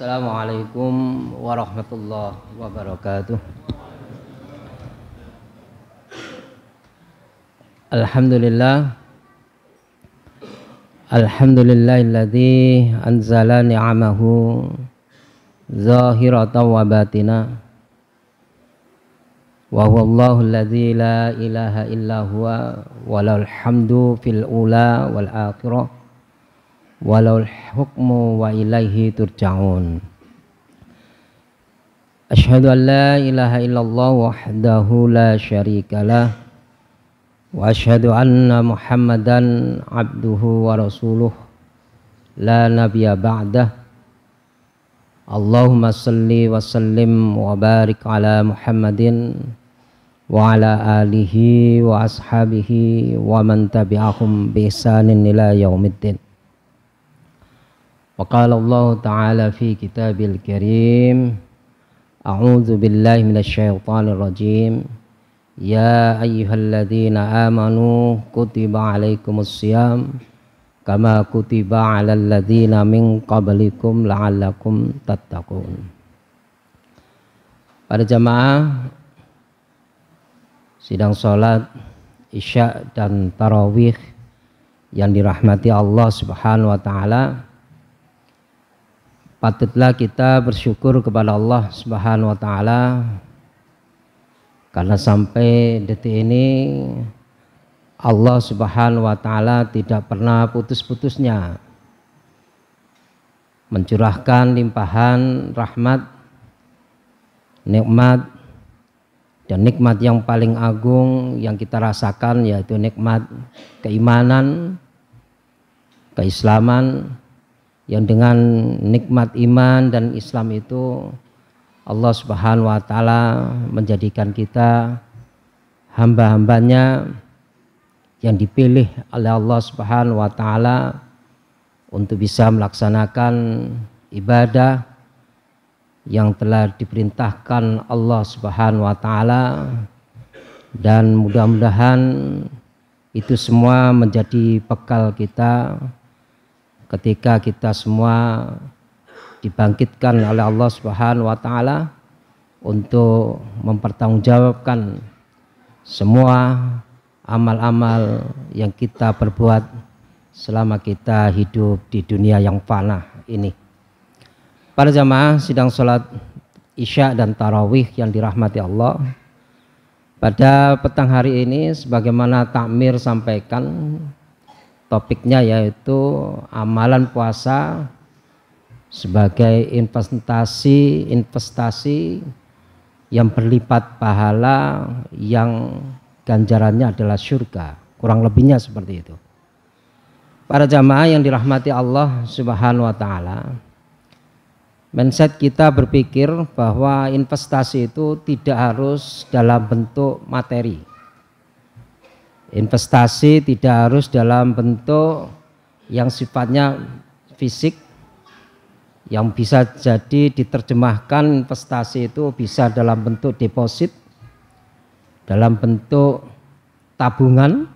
Assalamualaikum warahmatullahi wabarakatuh. Alhamdulillah Alhamdulillahilladzi anzala ni'amahu zahiratan wa batina wa huwallahu alladzi la ilaha illa huwa walal hamdu fil ula wal akhirah walau hukmu wa ilaihi turja'un Ashhadu an la ilaha illallah wahdahu la syarika lah wa ashhadu anna muhammadan abduhu wa rasuluh la nabiyya ba'dah Allahumma salli wa sallim wa barik ala muhammadin wa ala alihi wa ashabihi wa man tabi'ahum bi ihsanin ila yaumiddin وقال الله تعالى في كتاب الكريم أعوذ بالله من الشيطان الرجيم يا أيها الذين آمنوا كتب عليكم الصيام كما كتب على الذين من قبلكم لعلكم تتقون Para jamaah sidang sholat Isya dan Tarawih yang dirahmati Allah Subhanahu wa taala patutlah kita bersyukur kepada Allah Subhanahu wa taala karena sampai detik ini Allah Subhanahu wa taala tidak pernah putus-putusnya mencurahkan limpahan rahmat nikmat dan nikmat yang paling agung yang kita rasakan yaitu nikmat keimanan keislaman yang dengan nikmat iman dan Islam itu Allah Subhanahu wa taala menjadikan kita hamba-hambanya yang dipilih oleh Allah Subhanahu wa taala untuk bisa melaksanakan ibadah yang telah diperintahkan Allah Subhanahu wa taala dan mudah-mudahan itu semua menjadi bekal kita ketika kita semua dibangkitkan oleh Allah Subhanahu wa taala untuk mempertanggungjawabkan semua amal-amal yang kita perbuat selama kita hidup di dunia yang fana ini. Para jamaah sidang sholat Isya dan Tarawih yang dirahmati Allah pada petang hari ini sebagaimana takmir sampaikan topiknya yaitu amalan puasa sebagai investasi investasi yang berlipat pahala yang ganjarannya adalah surga kurang lebihnya seperti itu para jamaah yang dirahmati Allah subhanahu wa ta'ala mindset kita berpikir bahwa investasi itu tidak harus dalam bentuk materi Investasi tidak harus dalam bentuk yang sifatnya fisik yang bisa jadi diterjemahkan investasi itu bisa dalam bentuk deposit, dalam bentuk tabungan,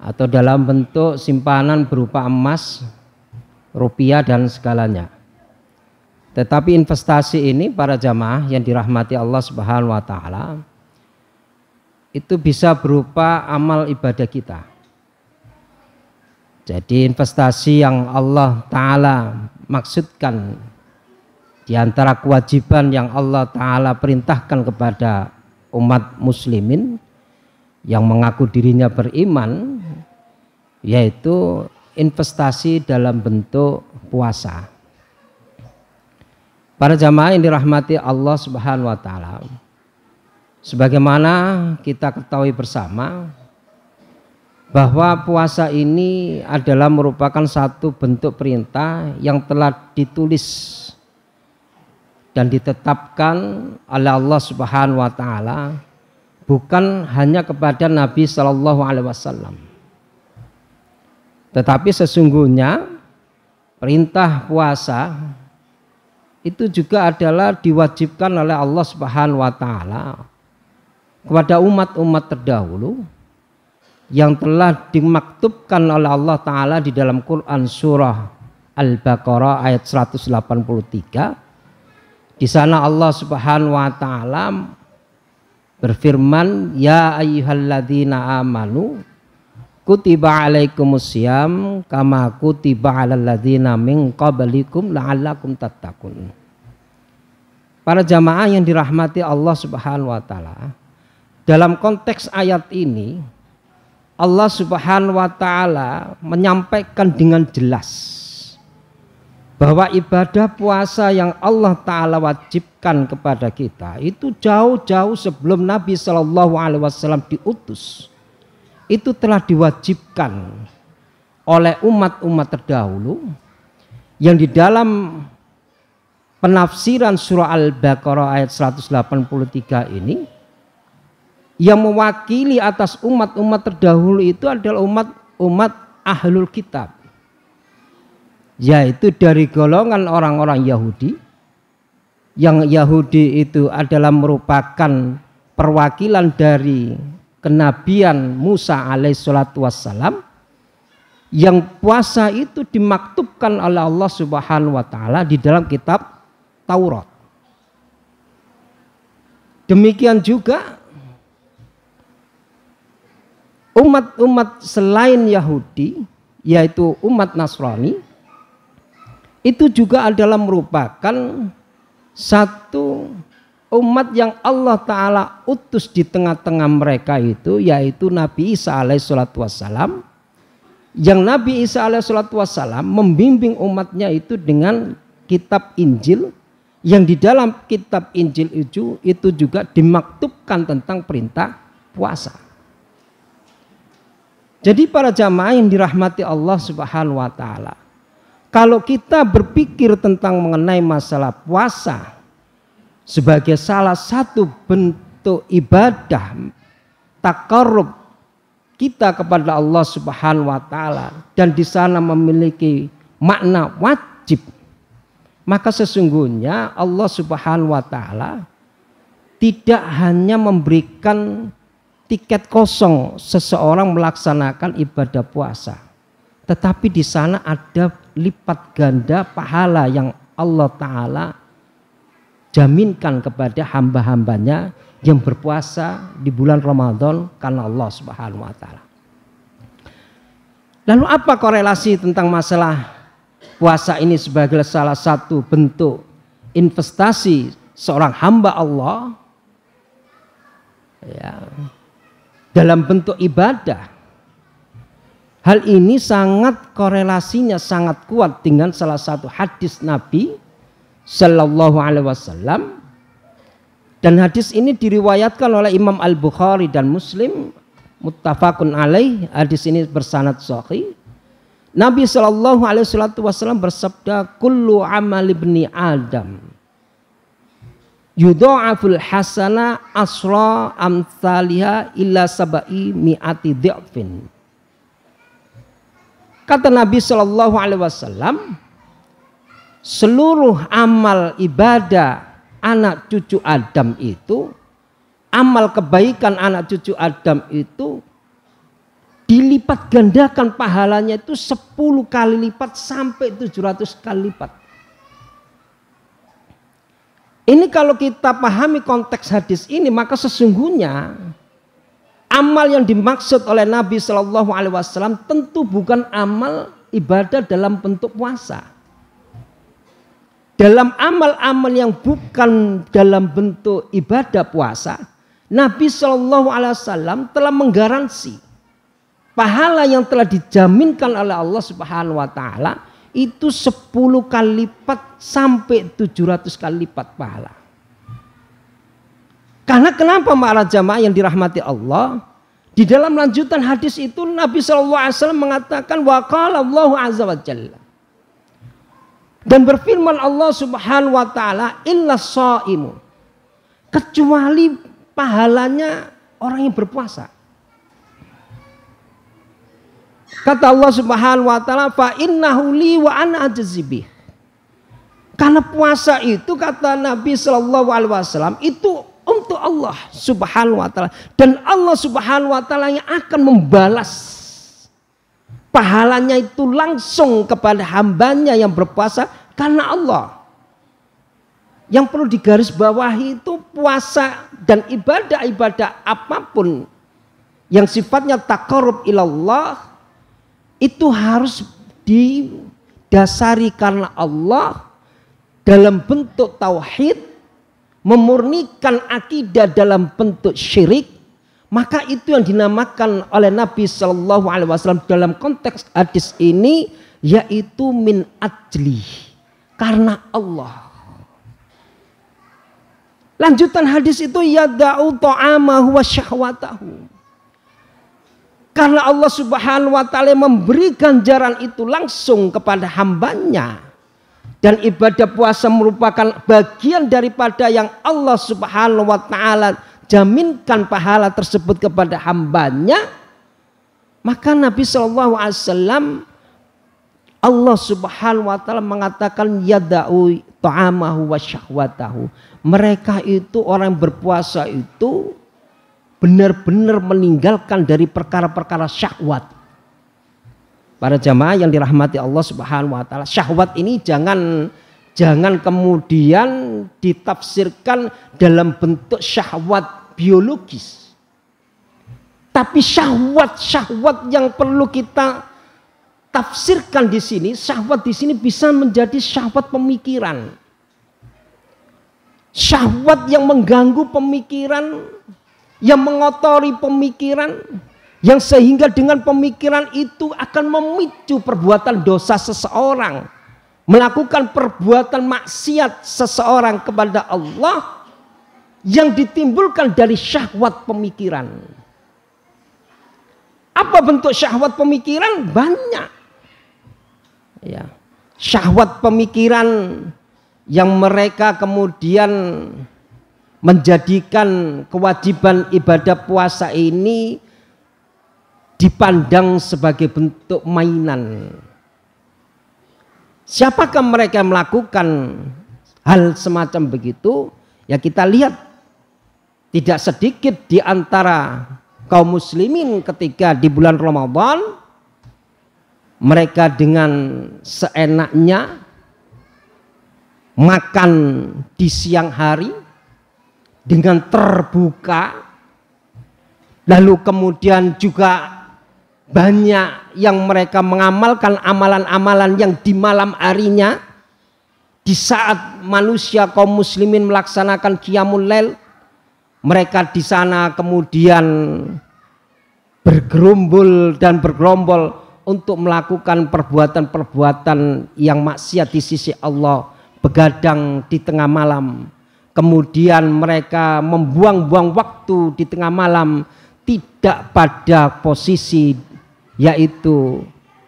atau dalam bentuk simpanan berupa emas, rupiah dan segalanya. Tetapi investasi ini para jamaah yang dirahmati Allah Subhanahu wa taala itu bisa berupa amal ibadah kita. Jadi investasi yang Allah Ta'ala maksudkan di antara kewajiban yang Allah Ta'ala perintahkan kepada umat muslimin yang mengaku dirinya beriman yaitu investasi dalam bentuk puasa. Para jamaah yang dirahmati Allah Subhanahu wa taala. Sebagaimana kita ketahui bersama bahwa puasa ini adalah merupakan satu bentuk perintah yang telah ditulis dan ditetapkan oleh Allah Subhanahu wa taala bukan hanya kepada Nabi Shallallahu alaihi wasallam. Tetapi sesungguhnya perintah puasa itu juga adalah diwajibkan oleh Allah Subhanahu wa taala kepada umat-umat terdahulu yang telah dimaktubkan oleh Allah Ta'ala di dalam Quran Surah Al-Baqarah ayat 183 di sana Allah Subhanahu wa taala berfirman ya ayyuhalladzina amanu kutiba alaikumusiyam kama kutiba alal ladzina min qablikum la'allakum tattaqun para jamaah yang dirahmati Allah Subhanahu wa taala dalam konteks ayat ini Allah Subhanahu wa taala menyampaikan dengan jelas bahwa ibadah puasa yang Allah taala wajibkan kepada kita itu jauh-jauh sebelum Nabi Shallallahu alaihi wasallam diutus. Itu telah diwajibkan oleh umat-umat terdahulu yang di dalam penafsiran surah Al-Baqarah ayat 183 ini yang mewakili atas umat-umat terdahulu itu adalah umat-umat ahlul kitab yaitu dari golongan orang-orang Yahudi yang Yahudi itu adalah merupakan perwakilan dari kenabian Musa alaihissalatu wassalam yang puasa itu dimaktubkan oleh Allah subhanahu wa ta'ala di dalam kitab Taurat demikian juga umat-umat selain Yahudi, yaitu umat Nasrani, itu juga adalah merupakan satu umat yang Allah Ta'ala utus di tengah-tengah mereka itu yaitu Nabi Isa alaihissalatu wassalam yang Nabi Isa alaihissalatu wassalam membimbing umatnya itu dengan kitab Injil yang di dalam kitab Injil itu, itu juga dimaktubkan tentang perintah puasa. Jadi para jamaah yang dirahmati Allah Subhanahu wa taala. Kalau kita berpikir tentang mengenai masalah puasa sebagai salah satu bentuk ibadah Takarub kita kepada Allah Subhanahu wa taala dan di sana memiliki makna wajib maka sesungguhnya Allah Subhanahu wa taala tidak hanya memberikan tiket kosong seseorang melaksanakan ibadah puasa. Tetapi di sana ada lipat ganda pahala yang Allah Ta'ala jaminkan kepada hamba-hambanya yang berpuasa di bulan Ramadan karena Allah Subhanahu wa taala. Lalu apa korelasi tentang masalah puasa ini sebagai salah satu bentuk investasi seorang hamba Allah? Ya, dalam bentuk ibadah. Hal ini sangat korelasinya sangat kuat dengan salah satu hadis Nabi Shallallahu Alaihi Wasallam dan hadis ini diriwayatkan oleh Imam Al Bukhari dan Muslim muttafaqun alaih hadis ini bersanad sahih Nabi Shallallahu Alaihi Wasallam bersabda kullu amal ibni Adam yudha'aful hasana asra amthaliha illa saba'i mi'ati dhi'fin. Kata Nabi Shallallahu Alaihi Wasallam, seluruh amal ibadah anak cucu Adam itu, amal kebaikan anak cucu Adam itu dilipat gandakan pahalanya itu 10 kali lipat sampai 700 kali lipat. Ini kalau kita pahami konteks hadis ini maka sesungguhnya amal yang dimaksud oleh Nabi Shallallahu Alaihi Wasallam tentu bukan amal ibadah dalam bentuk puasa. Dalam amal-amal yang bukan dalam bentuk ibadah puasa, Nabi Shallallahu Alaihi Wasallam telah menggaransi pahala yang telah dijaminkan oleh Allah Subhanahu Wa Taala itu 10 kali lipat sampai 700 kali lipat pahala. Karena kenapa para jamaah yang dirahmati Allah? Di dalam lanjutan hadis itu Nabi SAW mengatakan waqala Allah azza wa jalla. Dan berfirman Allah Subhanahu wa taala illa shaimu. Kecuali pahalanya orang yang berpuasa. Kata Allah Subhanahu wa taala, "Fa innahu li wa ana ajzibi." Karena puasa itu kata Nabi Shallallahu Alaihi Wasallam itu untuk Allah Subhanahu Wa Taala dan Allah Subhanahu Wa Taala yang akan membalas pahalanya itu langsung kepada hambanya yang berpuasa karena Allah. Yang perlu digarisbawahi itu puasa dan ibadah-ibadah apapun yang sifatnya takarub ilallah itu harus didasari karena Allah dalam bentuk tauhid, memurnikan akidah dalam bentuk syirik, maka itu yang dinamakan oleh Nabi Shallallahu Alaihi Wasallam dalam konteks hadis ini yaitu min ajli karena Allah. Lanjutan hadis itu ya da'u ta'amahu wa syahwatahu. Karena Allah subhanahu wa ta'ala memberikan jalan itu langsung kepada hambanya. Dan ibadah puasa merupakan bagian daripada yang Allah subhanahu wa ta'ala jaminkan pahala tersebut kepada hambanya. Maka Nabi SAW Allah Subhanahu wa taala mengatakan yada'u ta'amahu wa syahwatahu. Mereka itu orang berpuasa itu benar-benar meninggalkan dari perkara-perkara syahwat. Para jamaah yang dirahmati Allah Subhanahu wa taala, syahwat ini jangan jangan kemudian ditafsirkan dalam bentuk syahwat biologis. Tapi syahwat-syahwat yang perlu kita tafsirkan di sini, syahwat di sini bisa menjadi syahwat pemikiran. Syahwat yang mengganggu pemikiran yang mengotori pemikiran yang sehingga dengan pemikiran itu akan memicu perbuatan dosa seseorang melakukan perbuatan maksiat seseorang kepada Allah yang ditimbulkan dari syahwat pemikiran apa bentuk syahwat pemikiran banyak ya syahwat pemikiran yang mereka kemudian menjadikan kewajiban ibadah puasa ini dipandang sebagai bentuk mainan. Siapakah mereka yang melakukan hal semacam begitu? Ya kita lihat tidak sedikit di antara kaum muslimin ketika di bulan Ramadan mereka dengan seenaknya makan di siang hari dengan terbuka lalu kemudian juga banyak yang mereka mengamalkan amalan-amalan yang di malam harinya di saat manusia kaum muslimin melaksanakan qiyamul lail mereka di sana kemudian bergerombol dan bergerombol untuk melakukan perbuatan-perbuatan yang maksiat di sisi Allah begadang di tengah malam kemudian mereka membuang-buang waktu di tengah malam tidak pada posisi yaitu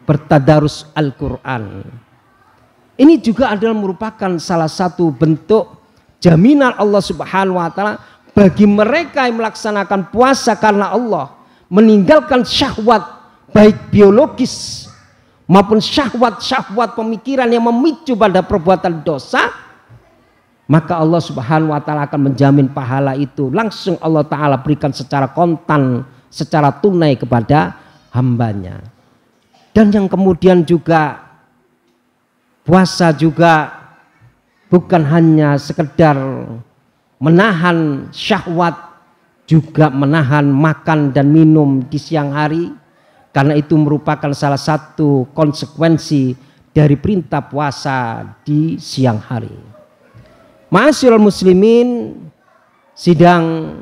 bertadarus Al-Quran. Ini juga adalah merupakan salah satu bentuk jaminan Allah Subhanahu wa taala bagi mereka yang melaksanakan puasa karena Allah, meninggalkan syahwat baik biologis maupun syahwat-syahwat pemikiran yang memicu pada perbuatan dosa maka Allah Subhanahu wa taala akan menjamin pahala itu langsung Allah taala berikan secara kontan, secara tunai kepada hambanya. Dan yang kemudian juga puasa juga bukan hanya sekedar menahan syahwat juga menahan makan dan minum di siang hari karena itu merupakan salah satu konsekuensi dari perintah puasa di siang hari. Masyil muslimin sidang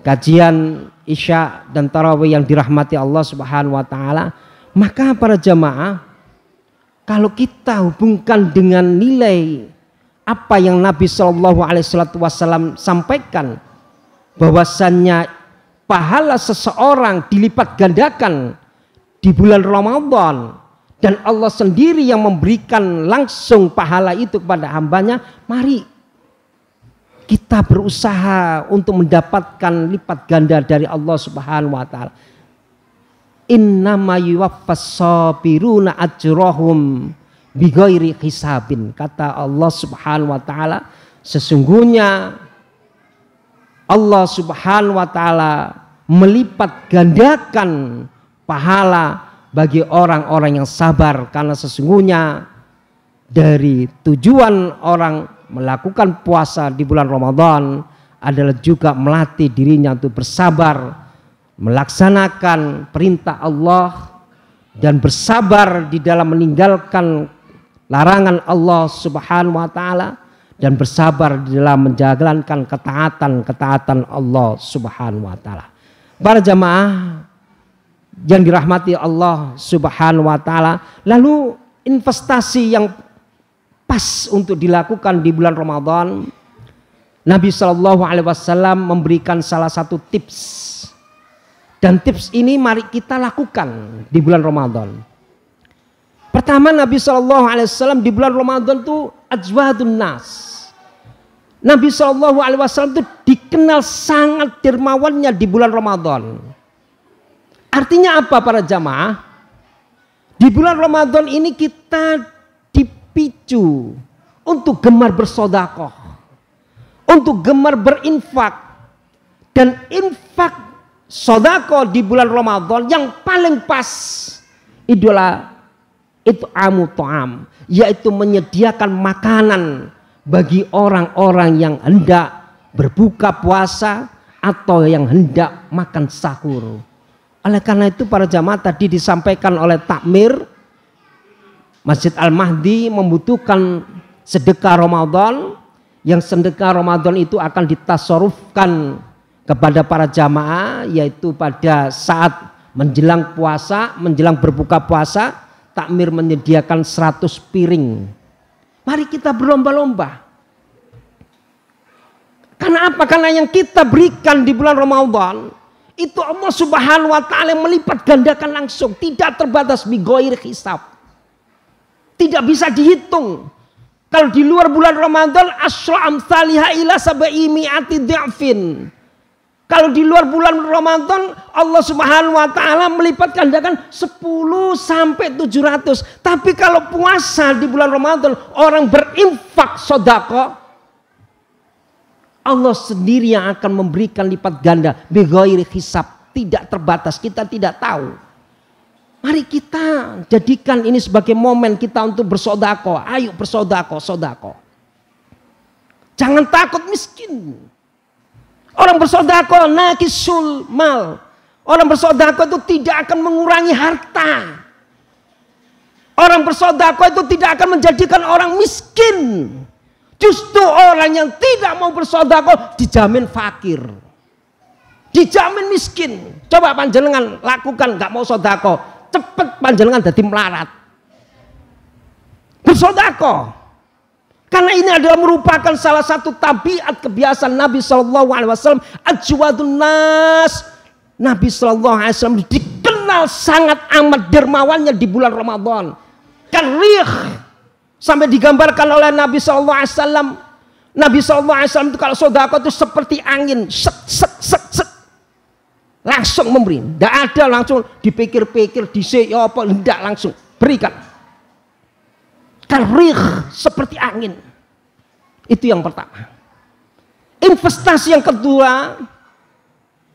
kajian Isya dan Tarawih yang dirahmati Allah Subhanahu wa taala, maka para jamaah kalau kita hubungkan dengan nilai apa yang Nabi Shallallahu alaihi wasallam sampaikan bahwasannya pahala seseorang dilipat gandakan di bulan Ramadan dan Allah sendiri yang memberikan langsung pahala itu kepada hambanya, mari kita berusaha untuk mendapatkan lipat ganda dari Allah Subhanahu wa taala. Innama yuwaffas sabiruna ajrohum bigairi hisabin. Kata Allah Subhanahu wa taala, sesungguhnya Allah Subhanahu wa taala melipat gandakan pahala bagi orang-orang yang sabar karena sesungguhnya dari tujuan orang melakukan puasa di bulan Ramadan adalah juga melatih dirinya untuk bersabar melaksanakan perintah Allah dan bersabar di dalam meninggalkan larangan Allah Subhanahu wa taala dan bersabar di dalam menjalankan ketaatan-ketaatan Allah Subhanahu wa taala. Para jamaah yang dirahmati Allah Subhanahu wa taala. Lalu investasi yang pas untuk dilakukan di bulan Ramadan Nabi Shallallahu alaihi wasallam memberikan salah satu tips. Dan tips ini mari kita lakukan di bulan Ramadan. Pertama Nabi Shallallahu Alaihi Wasallam di bulan Ramadan tuh ajwadun nas. Nabi Shallallahu Alaihi Wasallam itu dikenal sangat dermawannya di bulan Ramadan. Artinya apa para jamaah? Di bulan Ramadan ini kita dipicu untuk gemar bersodakoh. Untuk gemar berinfak. Dan infak sodakoh di bulan Ramadan yang paling pas itulah itu amu to'am. Yaitu menyediakan makanan bagi orang-orang yang hendak berbuka puasa atau yang hendak makan sahur oleh karena itu para jamaah tadi disampaikan oleh takmir Masjid Al-Mahdi membutuhkan sedekah Ramadan yang sedekah Ramadan itu akan ditasorufkan kepada para jamaah yaitu pada saat menjelang puasa, menjelang berbuka puasa takmir menyediakan 100 piring. Mari kita berlomba-lomba. Karena apa? Karena yang kita berikan di bulan Ramadan itu Allah subhanahu wa ta'ala melipat gandakan langsung. Tidak terbatas bigoir hisab. Tidak bisa dihitung. Kalau di luar bulan Ramadan asra amthaliha ila sabai mi'ati di'afin. Kalau di luar bulan Ramadan Allah Subhanahu wa taala melipat gandakan 10 sampai 700. Tapi kalau puasa di bulan Ramadan orang berinfak sodako Allah sendiri yang akan memberikan lipat ganda bighairi hisap tidak terbatas, kita tidak tahu. Mari kita jadikan ini sebagai momen kita untuk bersodako. Ayo bersodako, sodako. Jangan takut miskin. Orang bersodako nakisul mal. Orang bersodako itu tidak akan mengurangi harta. Orang bersodako itu tidak akan menjadikan orang miskin. Justru orang yang tidak mau bersodako dijamin fakir. Dijamin miskin. Coba panjenengan lakukan nggak mau sodako. Cepet panjenengan jadi melarat. Bersodako. Karena ini adalah merupakan salah satu tabiat kebiasaan Nabi Shallallahu Alaihi Wasallam. Ajwadun nas. Nabi Shallallahu Alaihi Wasallam dikenal sangat amat dermawannya di bulan Ramadan. Karih Sampai digambarkan oleh Nabi saw. Nabi saw itu kalau sodako itu seperti angin, set set set set, langsung memberi. Tidak ada langsung dipikir-pikir, dise ya apa, tidak langsung berikan. Karir seperti angin. Itu yang pertama. Investasi yang kedua,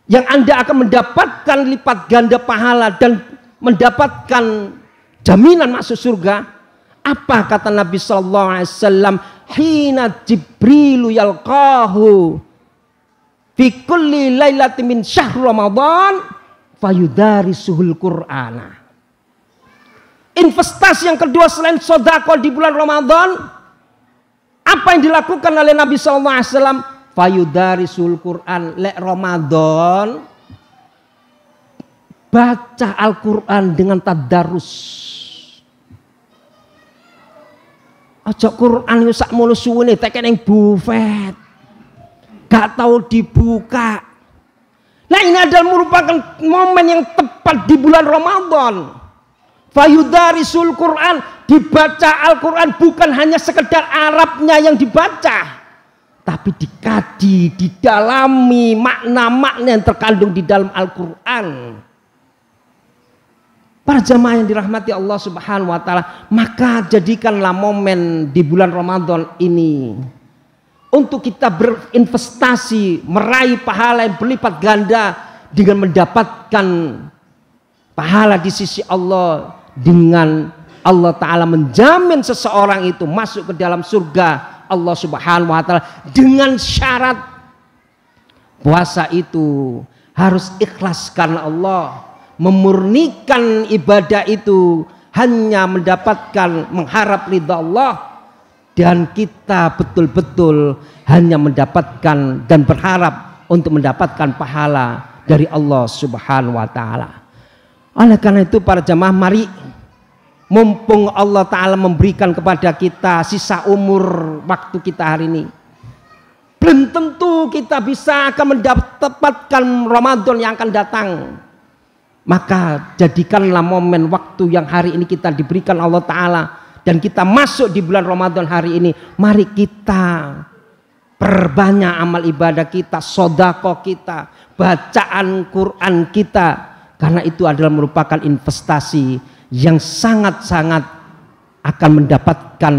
yang Anda akan mendapatkan lipat ganda pahala dan mendapatkan jaminan masuk surga apa kata Nabi Sallallahu Alaihi Wasallam? Hina Jibrilu yalqahu fi kulli lailatin min syahr Ramadan fayudari suhul Qur'ana. Investasi yang kedua selain sodako di bulan Ramadan, apa yang dilakukan oleh Nabi Sallallahu Alaihi Wasallam? Fayudari suhul Qur'an lek Ramadan baca Al-Quran dengan tadarus Ojo Quran yo sak mulu suwene teken ning bufet. Gak tau dibuka. Nah ini adalah merupakan momen yang tepat di bulan Ramadan. sul Quran dibaca Al-Quran bukan hanya sekedar Arabnya yang dibaca tapi dikaji, didalami makna-makna yang terkandung di dalam Al-Quran Para jamaah yang dirahmati Allah Subhanahu wa taala, maka jadikanlah momen di bulan Ramadan ini untuk kita berinvestasi, meraih pahala yang berlipat ganda dengan mendapatkan pahala di sisi Allah dengan Allah taala menjamin seseorang itu masuk ke dalam surga Allah Subhanahu wa taala dengan syarat puasa itu harus ikhlas karena Allah memurnikan ibadah itu hanya mendapatkan mengharap ridha Allah dan kita betul-betul hanya mendapatkan dan berharap untuk mendapatkan pahala dari Allah Subhanahu wa taala. Oleh karena itu para jamaah mari mumpung Allah taala memberikan kepada kita sisa umur waktu kita hari ini. Belum tentu kita bisa akan mendapatkan Ramadan yang akan datang maka jadikanlah momen waktu yang hari ini kita diberikan Allah Ta'ala. Dan kita masuk di bulan Ramadan hari ini. Mari kita perbanyak amal ibadah kita, sodako kita, bacaan Quran kita. Karena itu adalah merupakan investasi yang sangat-sangat akan mendapatkan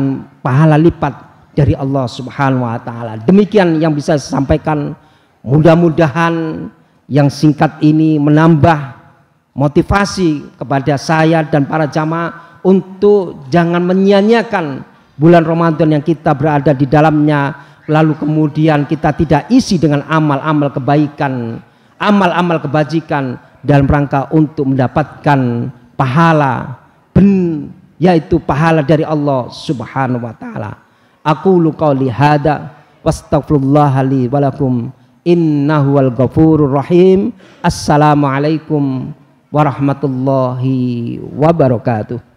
pahala lipat dari Allah Subhanahu wa taala. Demikian yang bisa saya sampaikan. Mudah-mudahan yang singkat ini menambah motivasi kepada saya dan para jamaah untuk jangan menyia-nyiakan bulan Ramadan yang kita berada di dalamnya lalu kemudian kita tidak isi dengan amal-amal kebaikan amal-amal kebajikan dalam rangka untuk mendapatkan pahala ben yaitu pahala dari Allah Subhanahu wa taala. Aku qauli hada wastaghfirullah li wa lakum innahu al ghafurur rahim. Assalamualaikum warahmatullahi wabarakatuh.